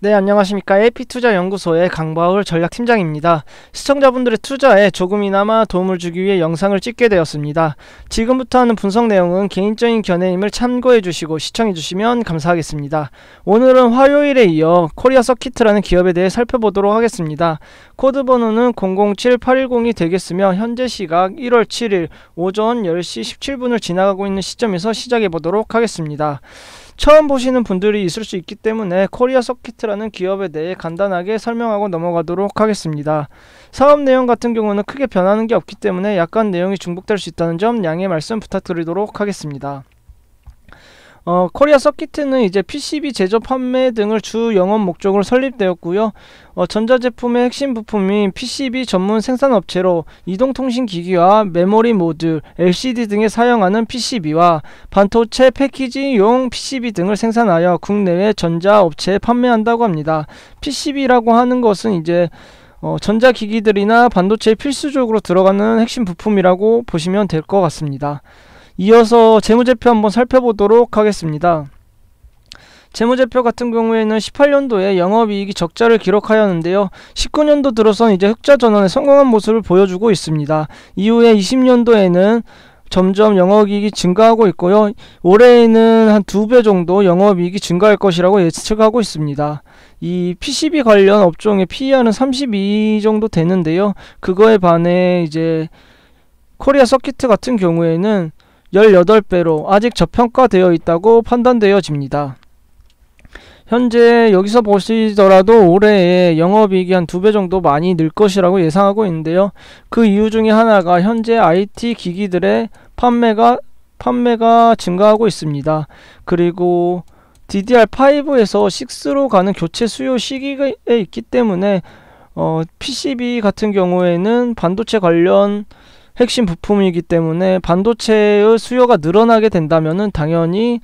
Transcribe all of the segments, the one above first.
네, 안녕하십니까. AP투자연구소의 강바울 전략팀장입니다. 시청자분들의 투자에 조금이나마 도움을 주기 위해 영상을 찍게 되었습니다. 지금부터 하는 분석 내용은 개인적인 견해임을 참고해 주시고 시청해 주시면 감사하겠습니다. 오늘은 화요일에 이어 코리아 서키트라는 기업에 대해 살펴보도록 하겠습니다. 코드 번호는 007810이 되겠으며 현재 시각 1월 7일 오전 10시 17분을 지나가고 있는 시점에서 시작해 보도록 하겠습니다. 처음 보시는 분들이 있을 수 있기 때문에 코리아 서킷이라는 기업에 대해 간단하게 설명하고 넘어가도록 하겠습니다. 사업 내용 같은 경우는 크게 변하는 게 없기 때문에 약간 내용이 중복될 수 있다는 점 양해 말씀 부탁드리도록 하겠습니다. 어, 코리아 서킷은 이제 PCB 제조 판매 등을 주 영업 목적으로 설립되었고요. 어, 전자제품의 핵심 부품인 PCB 전문 생산업체로 이동통신기기와 메모리 모듈, LCD 등에 사용하는 PCB와 반도체 패키지용 PCB 등을 생산하여 국내외 전자업체에 판매한다고 합니다. PCB라고 하는 것은 이제 어, 전자기기들이나 반도체에 필수적으로 들어가는 핵심 부품이라고 보시면 될 것 같습니다. 이어서 재무제표 한번 살펴보도록 하겠습니다. 재무제표 같은 경우에는 18년도에 영업이익이 적자를 기록하였는데요. 19년도 들어선 이제 흑자 전환에 성공한 모습을 보여주고 있습니다. 이후에 20년도에는 점점 영업이익이 증가하고 있고요. 올해에는 한 두 배 정도 영업이익이 증가할 것이라고 예측하고 있습니다. 이 PCB 관련 업종의 PER은 32 정도 되는데요. 그거에 반해 이제 코리아 서킷 같은 경우에는 18배로 아직 저평가되어 있다고 판단되어집니다. 현재 여기서 보시더라도 올해에 영업이익이 한 두 배 정도 많이 늘 것이라고 예상하고 있는데요. 그 이유 중에 하나가 현재 IT 기기들의 판매가 판매가 증가하고 있습니다. 그리고 DDR5에서 6로 가는 교체 수요 시기에 있기 때문에 어, PCB 같은 경우에는 반도체 관련 핵심 부품이기 때문에 반도체의 수요가 늘어나게 된다면 당연히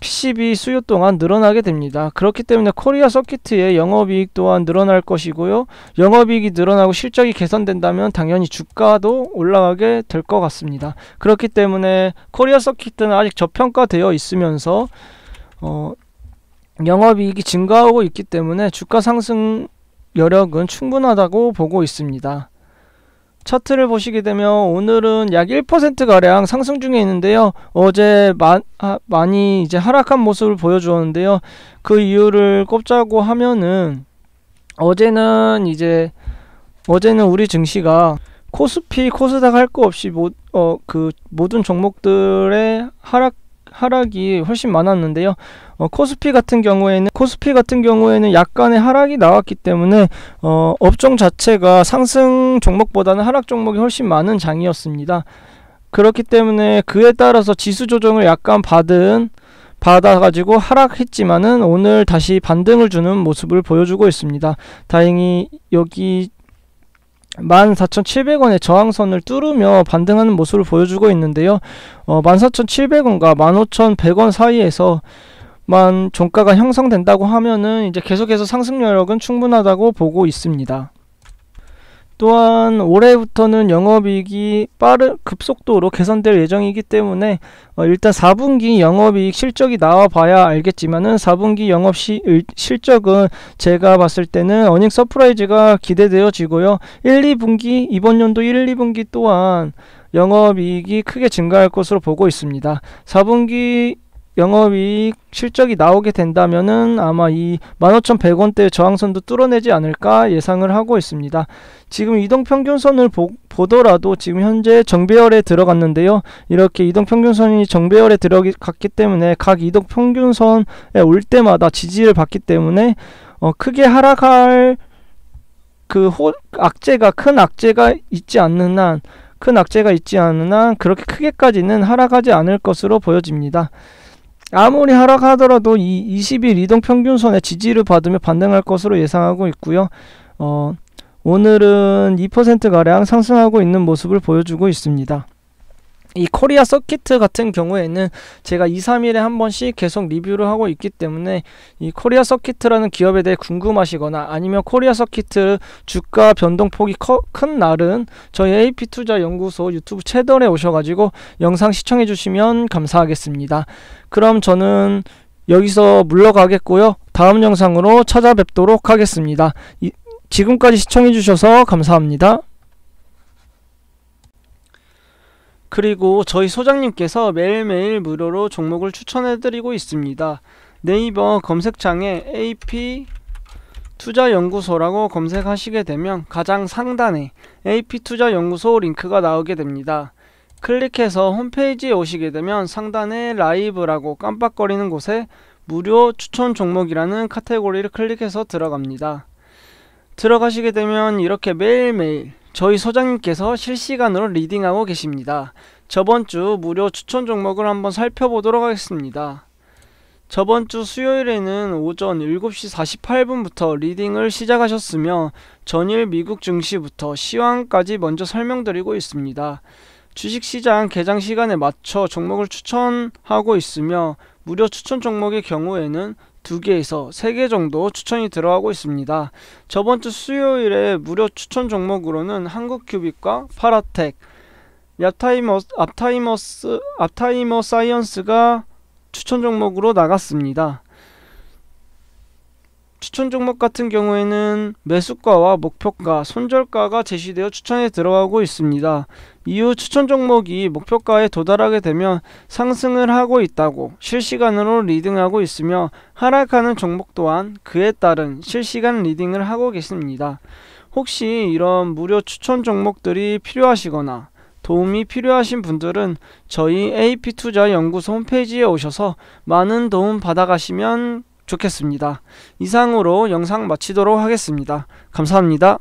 PCB 수요 또한 늘어나게 됩니다. 그렇기 때문에 코리아 서킷의 영업이익 또한 늘어날 것이고요. 영업이익이 늘어나고 실적이 개선된다면 당연히 주가도 올라가게 될 것 같습니다. 그렇기 때문에 코리아 서킷은 아직 저평가되어 있으면서 어, 영업이익이 증가하고 있기 때문에 주가 상승 여력은 충분하다고 보고 있습니다. 차트를 보시게 되면 오늘은 약 1%가량 상승 중에 있는데요. 어제 마, 아, 많이 이제 하락한 모습을 보여주었는데요. 그 이유를 꼽자고 하면은 어제는 이제 어제는 우리 증시가 코스피, 코스닥 할 거 없이 모, 어, 그 모든 종목들의 하락 하락이 훨씬 많았는데요. 어, 코스피 같은 경우에는 코스피 같은 경우에는 약간의 하락이 나왔기 때문에 어, 업종 자체가 상승 종목보다는 하락 종목이 훨씬 많은 장이었습니다. 그렇기 때문에 그에 따라서 지수 조정을 약간 받은 받아가지고 하락했지만은 오늘 다시 반등을 주는 모습을 보여주고 있습니다. 다행히 여기 14,700원의 저항선을 뚫으며 반등하는 모습을 보여주고 있는데요. 어, 14,700원과 15,100원 사이에서 만 종가가 형성된다고 하면은 이제 계속해서 상승 여력은 충분하다고 보고 있습니다. 또한 올해부터는 영업이익이 빠른 급속도로 개선될 예정이기 때문에 어 일단 4분기 영업이익 실적이 나와봐야 알겠지만은 4분기 영업 시, 일, 실적은 제가 봤을 때는 어닝 서프라이즈가 기대되어지고요. 1, 2분기 이번 연도 1, 2분기 또한 영업이익이 크게 증가할 것으로 보고 있습니다. 4분기 영업이익 실적이 나오게 된다면은 아마 이 15,100원대 저항선도 뚫어내지 않을까 예상을 하고 있습니다. 지금 이동평균선을 보, 보더라도 지금 현재 정배열에 들어갔는데요. 이렇게 이동평균선이 정배열에 들어갔기 때문에 각 이동평균선에 올 때마다 지지를 받기 때문에 어, 크게 하락할 그 호, 악재가 큰 악재가 있지 않는 한 큰 악재가 있지 않는한 그렇게 크게까지는 하락하지 않을 것으로 보여집니다. 아무리 하락하더라도 이 20일 이동 평균선에 지지를 받으며 반등할 것으로 예상하고 있고요. 어, 오늘은 2%가량 상승하고 있는 모습을 보여주고 있습니다. 이 코리아 서킷 같은 경우에는 제가 2, 3일에 한 번씩 계속 리뷰를 하고 있기 때문에 이 코리아 서킷이라는 기업에 대해 궁금하시거나 아니면 코리아 서킷 주가 변동폭이 커, 큰 날은 저희 AP투자연구소 유튜브 채널에 오셔가지고 영상 시청해 주시면 감사하겠습니다. 그럼 저는 여기서 물러가겠고요. 다음 영상으로 찾아뵙도록 하겠습니다. 이, 지금까지 시청해 주셔서 감사합니다. 그리고 저희 소장님께서 매일매일 무료로 종목을 추천해드리고 있습니다. 네이버 검색창에 AP 투자연구소라고 검색하시게 되면 가장 상단에 AP투자연구소 링크가 나오게 됩니다. 클릭해서 홈페이지에 오시게 되면 상단에 라이브라고 깜빡거리는 곳에 무료 추천 종목이라는 카테고리를 클릭해서 들어갑니다. 들어가시게 되면 이렇게 매일매일 저희 소장님께서 실시간으로 리딩하고 계십니다. 저번 주 무료 추천 종목을 한번 살펴보도록 하겠습니다. 저번 주 수요일에는 오전 7시 48분부터 리딩을 시작하셨으며 전일 미국 증시부터 시황까지 먼저 설명드리고 있습니다. 주식시장 개장 시간에 맞춰 종목을 추천하고 있으며 무료 추천 종목의 경우에는 두개에서세 개 정도 추천이 들어가고 있습니다. 저번 주 수요일에 무료 추천 종목으로는 한국큐빅과 파라텍, 랍타이머 앞타이머스, 앞타이머 사이언스가 추천 종목으로 나갔습니다. 추천 종목 같은 경우에는 매수가와 목표가, 손절가가 제시되어 추천에 들어가고 있습니다. 이후 추천 종목이 목표가에 도달하게 되면 상승을 하고 있다고 실시간으로 리딩하고 있으며 하락하는 종목 또한 그에 따른 실시간 리딩을 하고 계십니다. 혹시 이런 무료 추천 종목들이 필요하시거나 도움이 필요하신 분들은 저희 AP투자연구소 홈페이지에 오셔서 많은 도움 받아가시면 좋겠습니다. 이상으로 영상 마치도록 하겠습니다. 감사합니다.